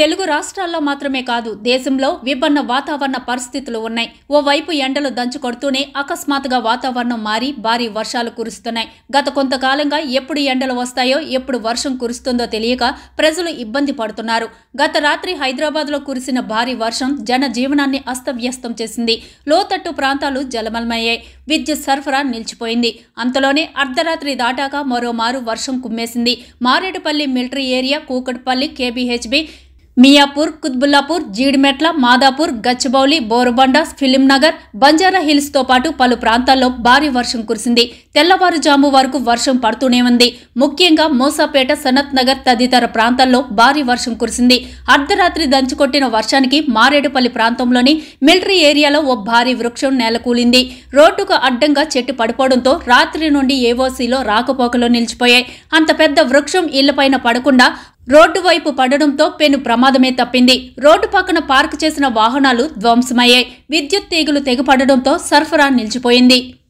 తెలుగు రాష్ట్రాల్లో మాత్రమే కాదు దేశంలో విభిన్న వాతావరణ పరిస్థితులు ఉన్నాయి ఓవైపు ఎండలు దంచుకొడుతూనే అకస్మాత్తుగా వాతావరణం మారి భారీ వర్షాలు కురుస్తున్నాయి గత కొంతకాలంగా ఎప్పుడు ఎండలు వస్తాయో ఎప్పుడు వర్షం కురుస్తుందో తెలియక ప్రజలు ఇబ్బంది పడుతున్నారు గత రాత్రి హైదరాబాద్లో కురిసిన భారీ వర్షం జనజీవనాన్ని అస్తవ్యస్తం చేసింది లోతట్టు ప్రాంతాలు జలమలమయ్యాయి విద్యుత్ సరఫరా నిలిచిపోయింది అంతలోనే అర్ధరాత్రి దాటాక మరోమారు వర్షం కుమ్మేసింది మారేడుపల్లి మిలిటరీ ఏరియా కూకట్పల్లి కేబీహెచ్బి మియాపూర్ కుత్బుల్లాపూర్ జీడిమెట్ల మాదాపూర్ గచ్చబౌలి బోరుబండ ఫిలింనగర్ బంజారా హిల్స్ తో పాటు పలు ప్రాంతాల్లో భారీ వర్షం కురిసింది తెల్లవారుజాము వరకు వర్షం పడుతూనే ఉంది ముఖ్యంగా మోసాపేట సనత్ నగర్ తదితర ప్రాంతాల్లో భారీ వర్షం కురిసింది అర్ధరాత్రి దంచుకొట్టిన వర్షానికి మారేడుపల్లి ప్రాంతంలోని మిలిటరీ ఏరియాలో ఓ భారీ వృక్షం నేలకూలింది రోడ్డుకు అడ్డంగా చెట్టు పడిపోవడంతో రాత్రి నుండి ఏవోసీలో రాకపోకలో నిలిచిపోయాయి అంత పెద్ద వృక్షం ఇళ్లపైన పడకుండా రోడ్డు వైపు పడడంతో పెను ప్రమాదమే తప్పింది రోడ్డు పక్కన పార్క్ చేసిన వాహనాలు ధ్వంసమయ్యాయి విద్యుత్ తీగలు తెగపడడంతో సరఫరా నిలిచిపోయింది